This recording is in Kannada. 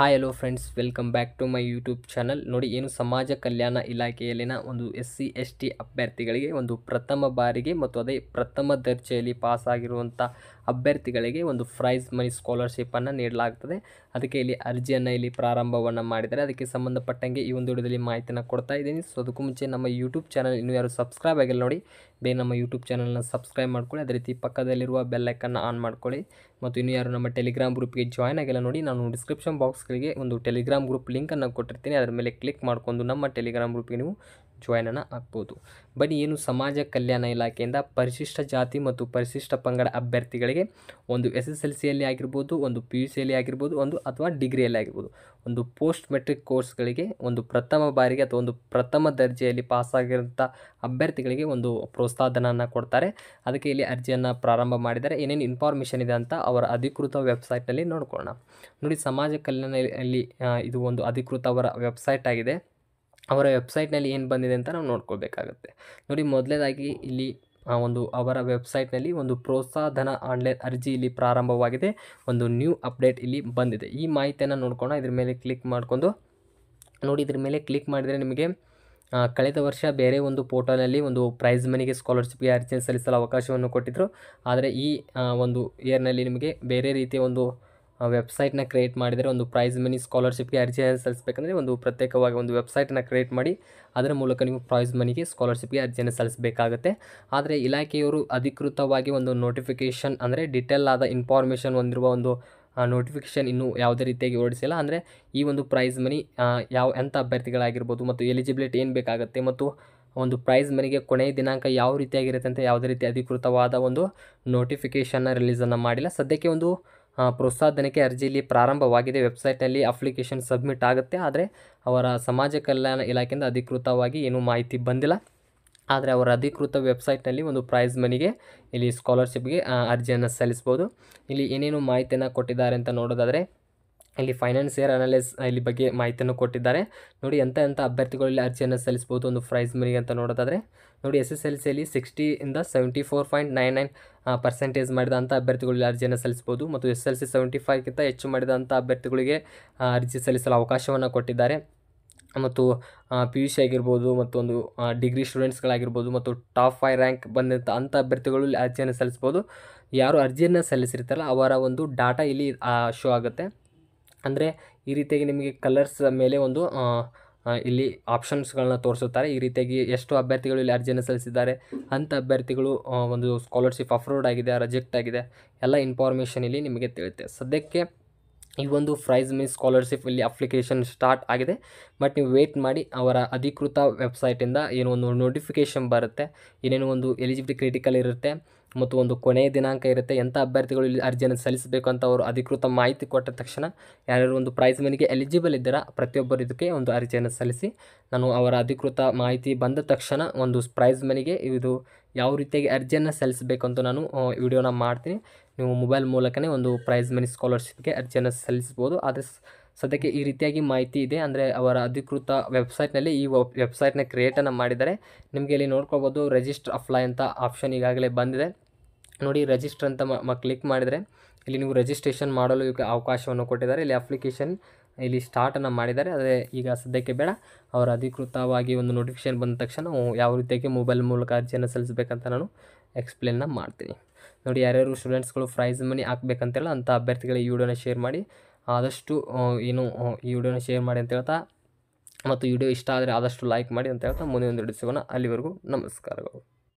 hi hello friends welcome back to my YouTube channel ನೋಡಿ ಏನು ಸಮಾಜ ಕಲ್ಯಾಣ ಇಲಾಖೆಯಲ್ಲಿನ ಒಂದು ಎಸ್ ಸಿ ಎಸ್ ಟಿ ಅಭ್ಯರ್ಥಿಗಳಿಗೆ ಒಂದು ಪ್ರಥಮ ಬಾರಿಗೆ ಮತ್ತು ಅದೇ ಪ್ರಥಮ ದರ್ಜೆಯಲ್ಲಿ ಪಾಸ್ ಆಗಿರುವಂಥ ಅಭ್ಯರ್ಥಿಗಳಿಗೆ ಒಂದು ಪ್ರೈಸ್ ಮನಿ ಸ್ಕಾಲರ್ಶಿಪ್ಪನ್ನು ನೀಡಲಾಗ್ತದೆ ಅದಕ್ಕೆ ಇಲ್ಲಿ ಅರ್ಜಿಯನ್ನು ಇಲ್ಲಿ ಪ್ರಾರಂಭವನ್ನು ಮಾಡಿದರೆ ಅದಕ್ಕೆ ಸಂಬಂಧಪಟ್ಟಂಗೆ ಈ ಒಂದು ವಿಡಿಯೋದಲ್ಲಿ ಮಾಹಿತಿಯನ್ನು ಕೊಡ್ತಾ ಇದ್ದೀನಿ ಸೊ ಅದಕ್ಕೂ ಮುಂಚೆ ನಮ್ಮ ಯೂಟ್ಯೂಬ್ ಚಾನಲ್ ಇನ್ನೂ ಯಾರು ಸಬ್ಸ್ಕ್ರೈಬ್ ಆಗಿಲ್ಲ ನೋಡಿ ಬೇಗ ನಮ್ಮ ಯೂಟ್ಯೂಬ್ ಚಾನಲ್ನ ಸಬ್ಸ್ಕ್ರೈಬ್ ಮಾಡ್ಕೊಳ್ಳಿ ಅದೇ ರೀತಿ ಪಕ್ಕದಲ್ಲಿರುವ ಬೆಲ್ಲೈಕನ್ನು ಆನ್ ಮಾಡ್ಕೊಳ್ಳಿ ಮತ್ತು ಇನ್ನೂ ಯಾರು ನಮ್ಮ ಟೆಲಿಗ್ರಾಮ್ ಗ್ರೂಪ್ಗೆ ಜಾಯ್ನ್ ಆಗಿಲ್ಲ ನೋಡಿ ನಾನು ಡಿಸ್ಕ್ರಿಪ್ಷನ್ ಬಾಕ್ಸ್ ಶಿಕ್ಷಕರಿಗೆ ಒಂದು ಟೆಲಿಗ್ರಾಮ್ ಗ್ರೂಪ್ ಲಿಂಕನ್ನು ಕೊಟ್ಟಿರ್ತೀನಿ ಅದರ ಮೇಲೆ ಕ್ಲಿಕ್ ಮಾಡಿಕೊಂಡು ನಮ್ಮ ಟೆಲಿಗ್ರಾಮ್ ಗ್ರೂಪ್ಗೆ ನೀವು ಜಾಯ್ನನ್ನು ಆಗ್ಬೋದು ಬನ್ನಿ ಏನು ಸಮಾಜ ಕಲ್ಯಾಣ ಇಲಾಖೆಯಿಂದ ಪರಿಶಿಷ್ಟ ಜಾತಿ ಮತ್ತು ಪರಿಶಿಷ್ಟ ಪಂಗಡ ಅಭ್ಯರ್ಥಿಗಳಿಗೆ ಒಂದು ಎಸ್ ಎಸ್ ಎಲ್ ಸಿಯಲ್ಲಿ ಆಗಿರ್ಬೋದು ಒಂದು ಪಿ ಯು ಸಿಯಲ್ಲಿ ಆಗಿರ್ಬೋದು ಒಂದು ಅಥವಾ ಡಿಗ್ರಿಯಲ್ಲಿ ಆಗಿರ್ಬೋದು ಒಂದು ಪೋಸ್ಟ್ ಮೆಟ್ರಿಕ್ ಕೋರ್ಸ್ಗಳಿಗೆ ಒಂದು ಪ್ರಥಮ ಬಾರಿಗೆ ಅಥವಾ ಒಂದು ಪ್ರಥಮ ದರ್ಜೆಯಲ್ಲಿ ಪಾಸಾಗಿರುವಂಥ ಅಭ್ಯರ್ಥಿಗಳಿಗೆ ಒಂದು ಪ್ರೋತ್ಸಾಹನ ಕೊಡ್ತಾರೆ ಅದಕ್ಕೆ ಇಲ್ಲಿ ಅರ್ಜಿಯನ್ನು ಪ್ರಾರಂಭ ಮಾಡಿದರೆ ಏನೇನು ಇನ್ಫಾರ್ಮೇಷನ್ ಇದೆ ಅಂತ ಅವರ ಅಧಿಕೃತ ವೆಬ್ಸೈಟ್ನಲ್ಲಿ ನೋಡ್ಕೊಳ್ಳೋಣ ನೋಡಿ ಸಮಾಜ ಕಲ್ಯಾಣ ಅಲ್ಲಿ ಇದು ಒಂದು ಅಧಿಕೃತ ಅವರ ವೆಬ್ಸೈಟ್ ಆಗಿದೆ ಅವರ ವೆಬ್ಸೈಟ್ನಲ್ಲಿ ಏನು ಬಂದಿದೆ ಅಂತ ನಾವು ನೋಡ್ಕೋಬೇಕಾಗುತ್ತೆ ನೋಡಿ ಮೊದಲನೇದಾಗಿ ಇಲ್ಲಿ ಒಂದು ಅವರ ವೆಬ್ಸೈಟ್ನಲ್ಲಿ ಒಂದು ಪ್ರೋತ್ಸಾಹಧನ ಆನ್ಲೈನ್ ಅರ್ಜಿ ಇಲ್ಲಿ ಪ್ರಾರಂಭವಾಗಿದೆ ಒಂದು ನ್ಯೂ ಅಪ್ಡೇಟ್ ಇಲ್ಲಿ ಬಂದಿದೆ ಈ ಮಾಹಿತಿಯನ್ನು ನೋಡ್ಕೊಂಡು ಇದ್ರ ಮೇಲೆ ಕ್ಲಿಕ್ ಮಾಡಿಕೊಂಡು ನೋಡಿ ಇದ್ರ ಮೇಲೆ ಕ್ಲಿಕ್ ಮಾಡಿದರೆ ನಿಮಗೆ ಕಳೆದ ವರ್ಷ ಬೇರೆ ಒಂದು ಪೋರ್ಟಲ್ನಲ್ಲಿ ಒಂದು ಪ್ರೈಸ್ ಮನಿಗೆ ಸ್ಕಾಲರ್ಶಿಪ್ಗೆ ಅರ್ಜಿ ಸಲ್ಲಿಸಲು ಅವಕಾಶವನ್ನು ಕೊಟ್ಟಿದ್ದರು ಆದರೆ ಈ ಒಂದು ಇಯರ್ನಲ್ಲಿ ನಿಮಗೆ ಬೇರೆ ರೀತಿಯ ಒಂದು ವೆಬ್ಸೈಟ್ನ ಕ್ರಿಯೇಟ್ ಮಾಡಿದರೆ ಒಂದು ಪ್ರೈಸ್ ಮನಿ ಸ್ಕಾಲರ್ಶಿಪ್ಗೆ ಅರ್ಜಿ ಸಲ್ಲಿಸಬೇಕಂದ್ರೆ ಒಂದು ಪ್ರತ್ಯೇಕವಾಗಿ ಒಂದು ವೆಬ್ಸೈಟನ್ನು ಕ್ರಿಯೇಟ್ ಮಾಡಿ ಅದರ ಮೂಲಕ ನೀವು ಪ್ರೈಸ್ ಮನಿಗೆ ಸ್ಕಾಲರ್ಶಿಪ್ಗೆ ಅರ್ಜಿಯನ್ನು ಸಲ್ಲಿಸಬೇಕಾಗುತ್ತೆ ಆದರೆ ಇಲಾಖೆಯವರು ಅಧಿಕೃತವಾಗಿ ಒಂದು ನೋಟಿಫಿಕೇಷನ್ ಅಂದರೆ ಡಿಟೇಲ್ ಆದ ಇನ್ಫಾರ್ಮೇಷನ್ ಹೊಂದಿರುವ ಒಂದು ನೋಟಿಫಿಕೇಷನ್ ಇನ್ನೂ ಯಾವುದೇ ರೀತಿಯಾಗಿ ಓಡಿಸಿಲ್ಲ ಅಂದರೆ ಈ ಒಂದು ಪ್ರೈಸ್ ಮನಿ ಯಾವ ಎಂಥ ಅಭ್ಯರ್ಥಿಗಳಾಗಿರ್ಬೋದು ಮತ್ತು ಎಲಿಜಿಬಿಲಿಟಿ ಏನು ಬೇಕಾಗುತ್ತೆ ಮತ್ತು ಒಂದು ಪ್ರೈಸ್ ಮನಿಗೆ ಕೊನೆಯ ದಿನಾಂಕ ಯಾವ ರೀತಿಯಾಗಿರುತ್ತೆ ಅಂತ ಯಾವುದೇ ರೀತಿ ಅಧಿಕೃತವಾದ ಒಂದು ನೋಟಿಫಿಕೇಷನ್ನ ರಿಲೀಸನ್ನು ಮಾಡಿಲ್ಲ ಸದ್ಯಕ್ಕೆ ಒಂದು ಪ್ರೋತ್ಸಾಹಧನಕ್ಕೆ ಇಲ್ಲಿ ಪ್ರಾರಂಭವಾಗಿದೆ ವೆಬ್ಸೈಟ್ನಲ್ಲಿ ಅಪ್ಲಿಕೇಶನ್ ಸಬ್ಮಿಟ್ ಆಗುತ್ತೆ ಆದರೆ ಅವರ ಸಮಾಜ ಕಲ್ಯಾಣ ಇಲಾಖೆಯಿಂದ ಅಧಿಕೃತವಾಗಿ ಏನೂ ಮಾಹಿತಿ ಬಂದಿಲ್ಲ ಆದರೆ ಅವರ ಅಧಿಕೃತ ವೆಬ್ಸೈಟ್ನಲ್ಲಿ ಒಂದು ಪ್ರೈಸ್ ಮನಿಗೆ ಇಲ್ಲಿ ಸ್ಕಾಲರ್ಶಿಪ್ಗೆ ಅರ್ಜಿಯನ್ನು ಸಲ್ಲಿಸ್ಬೋದು ಇಲ್ಲಿ ಏನೇನು ಮಾಹಿತಿಯನ್ನು ಕೊಟ್ಟಿದ್ದಾರೆ ಅಂತ ನೋಡೋದಾದರೆ ಇಲ್ಲಿ ಫೈನಾನ್ಸಿಯರ್ ಅನಾಲಿಸ್ ಇಲ್ಲಿ ಬಗ್ಗೆ ಮಾಹಿತಿಯನ್ನು ಕೊಟ್ಟಿದ್ದಾರೆ ನೋಡಿ ಎಂಥ ಎಂಥ ಅಭ್ಯರ್ಥಿಗಳಲ್ಲಿ ಅರ್ಜಿಯನ್ನು ಸಲ್ಲಿಸ್ಬೋದು ಒಂದು ಪ್ರೈಸ್ ಮನಿಗೆ ಅಂತ ನೋಡೋದಾದರೆ ನೋಡಿ ಎಸ್ ಎಸ್ ಎಲ್ ಸಿಯಲ್ಲಿ ಸಿಕ್ಸ್ಟಿಯಿಂದ seventy four point nine nine percentage ಮಾಡಿದಂಥ ಅಭ್ಯರ್ಥಿಗಳಲ್ಲಿ ಅರ್ಜಿಯನ್ನು ಸಲ್ಲಿಸ್ಬೋದು ಮತ್ತು ಎಸ್ ಎಲ್ ಸಿ ಸೆವೆಂಟಿ ಫೈವ್ಗಿಂತ ಹೆಚ್ಚು ಮಾಡಿದಂಥ ಅಭ್ಯರ್ಥಿಗಳಿಗೆ ಅರ್ಜಿ ಸಲ್ಲಿಸಲು ಅವಕಾಶವನ್ನು ಕೊಟ್ಟಿದ್ದಾರೆ ಮತ್ತು ಪಿ ಯು ಸಿ ಆಗಿರ್ಬೋದು ಮತ್ತು ಒಂದು ಡಿಗ್ರಿ ಸ್ಟೂಡೆಂಟ್ಸ್ಗಳಾಗಿರ್ಬೋದು ಮತ್ತು ಟಾಪ್ ಫೈವ್ ರ್ಯಾಂಕ್ ಬಂದಂಥ ಅಂಥ ಅಭ್ಯರ್ಥಿಗಳು ಅರ್ಜಿಯನ್ನು ಸಲ್ಲಿಸ್ಬೋದು ಯಾರು ಅರ್ಜಿಯನ್ನು ಸಲ್ಲಿಸಿರ್ತಾರಲ್ಲ ಅವರ ಒಂದು ಡಾಟಾ ಇಲ್ಲಿ ಶೋ ಆಗುತ್ತೆ ಅಂದರೆ ಈ ರೀತಿಯಾಗಿ ನಿಮಗೆ ಕಲರ್ಸ್ ಮೇಲೆ ಒಂದು ಇಲ್ಲಿ ಆಪ್ಷನ್ಸ್ಗಳನ್ನ ತೋರಿಸುತ್ತಾರೆ ಈ ರೀತಿಯಾಗಿ ಎಷ್ಟು ಅಭ್ಯರ್ಥಿಗಳು ಇಲ್ಲಿ ಅರ್ಜಿಯನ್ನು ಸಲ್ಲಿಸಿದ್ದಾರೆ ಅಂಥ ಅಭ್ಯರ್ಥಿಗಳು ಒಂದು ಸ್ಕಾಲರ್ಶಿಪ್ ಅಪ್ರೂವ್ಡ್ ಆಗಿದೆ ರಿಜೆಕ್ಟ್ ಆಗಿದೆ ಎಲ್ಲ ಇನ್ಫಾರ್ಮೇಷನ್ ಇಲ್ಲಿ ನಿಮಗೆ ತಿಳಿಯುತ್ತೆ ಸದ್ಯಕ್ಕೆ ಈ ಒಂದು ಪ್ರೈಸ್ ಮೀನ್ ಸ್ಕಾಲರ್ಶಿಪ್ ಇಲ್ಲಿ ಅಪ್ಲಿಕೇಶನ್ ಸ್ಟಾರ್ಟ್ ಆಗಿದೆ ಬಟ್ ನೀವು ವೇಟ್ ಮಾಡಿ ಅವರ ಅಧಿಕೃತ ವೆಬ್ಸೈಟಿಂದ ಏನೋ ಒಂದು ನೋಟಿಫಿಕೇಷನ್ ಬರುತ್ತೆ ಏನೇನೋ ಒಂದು ಎಲಿಜಿಬಿಲಿಟಿ ಕ್ರಿಟಿಕಲ್ ಇರುತ್ತೆ ಮತ್ತು ಒಂದು ಕೊನೆಯ ದಿನಾಂಕ ಇರುತ್ತೆ ಎಂಥ ಅಭ್ಯರ್ಥಿಗಳು ಇಲ್ಲಿ ಅರ್ಜಿಯನ್ನು ಸಲ್ಲಿಸಬೇಕು ಅಂತ ಅವರು ಅಧಿಕೃತ ಮಾಹಿತಿ ಕೊಟ್ಟ ತಕ್ಷಣ ಯಾರ್ಯಾರು ಒಂದು ಪ್ರೈಸ್ ಮನಿಗೆ ಎಲಿಜಿಬಲ್ ಇದ್ದೀರಾ ಪ್ರತಿಯೊಬ್ಬರು ಇದಕ್ಕೆ ಒಂದು ಅರ್ಜಿಯನ್ನು ಸಲ್ಲಿಸಿ ನಾನು ಅವರ ಅಧಿಕೃತ ಮಾಹಿತಿ ಬಂದ ತಕ್ಷಣ ಒಂದು ಪ್ರೈಸ್ ಮನಿಗೆ ಇದು ಯಾವ ರೀತಿಯಾಗಿ ಅರ್ಜಿಯನ್ನು ಸಲ್ಲಿಸಬೇಕು ಅಂತ ನಾನು ವಿಡಿಯೋನ ಮಾಡ್ತೀನಿ ನೀವು ಮೊಬೈಲ್ ಮೂಲಕನೇ ಒಂದು ಪ್ರೈಸ್ ಮನಿ ಸ್ಕಾಲರ್ಶಿಪ್ಗೆ ಅರ್ಜಿಯನ್ನು ಸಲ್ಲಿಸ್ಬೋದು ಆದರೆ ಸದ್ಯಕ್ಕೆ ಈ ರೀತಿಯಾಗಿ ಮಾಹಿತಿ ಇದೆ ಅಂದರೆ ಅವರ ಅಧಿಕೃತ ವೆಬ್ಸೈಟ್ನಲ್ಲಿ ಈ ವೆಬ್ಸೈಟ್ನ ಕ್ರಿಯೇಟನ್ನು ಮಾಡಿದ್ದಾರೆ ನಿಮಗೆ ಇಲ್ಲಿ ನೋಡ್ಕೊಬೋದು ರಿಜಿಸ್ಟರ್ ಅಪ್ಲೈ ಅಂತ ಆಪ್ಷನ್ ಈಗಾಗಲೇ ಬಂದಿದೆ ನೋಡಿ ರಿಜಿಸ್ಟರ್ ಅಂತ ಮ ಕ್ಲಿಕ್ ಮಾಡಿದರೆ ಇಲ್ಲಿ ನೀವು ರಿಜಿಸ್ಟ್ರೇಷನ್ ಮಾಡಲು ಅವಕಾಶವನ್ನು ಕೊಟ್ಟಿದ್ದಾರೆ ಇಲ್ಲಿ ಅಪ್ಲಿಕೇಶನ್ ಇಲ್ಲಿ ಸ್ಟಾರ್ಟನ್ನು ಮಾಡಿದ್ದಾರೆ ಅದೇ ಈಗ ಸದ್ಯಕ್ಕೆ ಬೇಡ ಅವರ ಅಧಿಕೃತವಾಗಿ ಒಂದು ನೋಟಿಫಿಕೇಶನ್ ಬಂದ ತಕ್ಷಣ ಯಾವ ರೀತಿಯಾಗಿ ಮೊಬೈಲ್ ಮೂಲಕ ಅರ್ಜಿಯನ್ನು ಸಲ್ಲಿಸಬೇಕಂತ ನಾನು ಎಕ್ಸ್ಪ್ಲೇನ್ನ ಮಾಡ್ತೀನಿ ನೋಡಿ ಯಾರ್ಯಾರು ಸ್ಟೂಡೆಂಟ್ಸ್ಗಳು ಪ್ರೈಸ್ ಮನಿ ಹಾಕ್ಬೇಕಂತೇಳಿ ಅಂಥ ಅಭ್ಯರ್ಥಿಗಳಿಗೆ ಈ ವಿಡಿಯೋನ ಶೇರ್ ಮಾಡಿ ಆದಷ್ಟು ಏನು ಈ ವಿಡಿಯೋನ ಶೇರ್ ಮಾಡಿ ಅಂತ ಹೇಳ್ತಾ ಮತ್ತು ವಿಡಿಯೋ ಇಷ್ಟ ಆದರೆ ಆದಷ್ಟು ಲೈಕ್ ಮಾಡಿ ಅಂತ ಹೇಳ್ತಾ ಮುಂದಿನ ಒಂದು ಸಿಗೋಣ ಅಲ್ಲಿವರೆಗೂ ನಮಸ್ಕಾರಗಳು